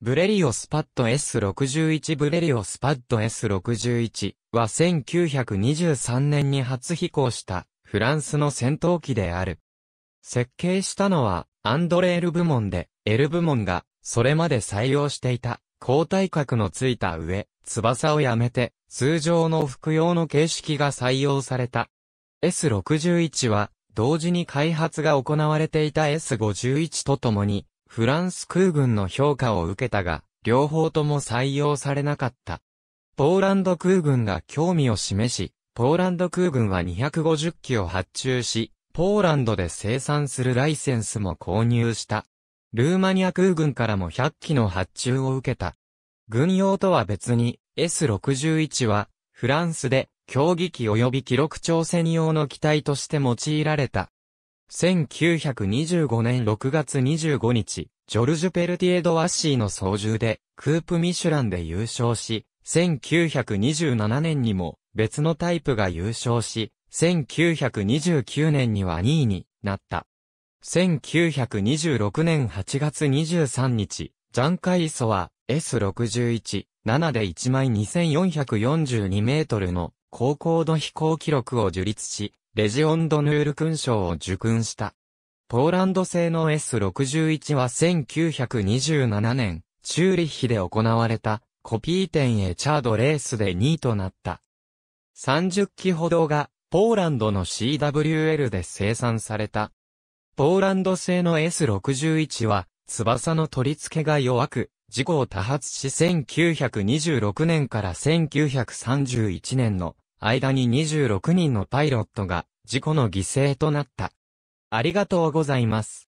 ブレリオスパッド S61 ブレリオスパッド S61 は1923年に初飛行したフランスの戦闘機である。設計したのはアンドレール部門で、L 部門がそれまで採用していた交体格のついた上、翼をやめて通常の服用の形式が採用された。S61 は同時に開発が行われていた S51 とともにフランス空軍の評価を受けたが、両方とも採用されなかった。ポーランド空軍が興味を示し、ポーランド空軍は250機を発注し、ポーランドで生産するライセンスも購入した。ルーマニア空軍からも100機の発注を受けた。軍用とは別に、S61 は、フランスで、競技機及び記録挑戦用の機体として用いられた。1925年6月25日、ジョルジュ・ペルティエド・ワッシーの操縦で、クープ・ミシュランで優勝し、1927年にも別のタイプが優勝し、1929年には2位になった。1926年8月23日、ジャンカイソは S61、7で1枚2442メートルの高高度飛行記録を樹立し、レジオンドヌール勲章を受勲した。ポーランド製の S61 は1927年、チューリッヒで行われたコピー店へチャードレースで2位となった。30機ほどがポーランドの CWL で生産された。ポーランド製の S61 は翼の取り付けが弱く、事故を多発し1926年から1931年の間に26人のパイロットが事故の犠牲となった。ありがとうございます。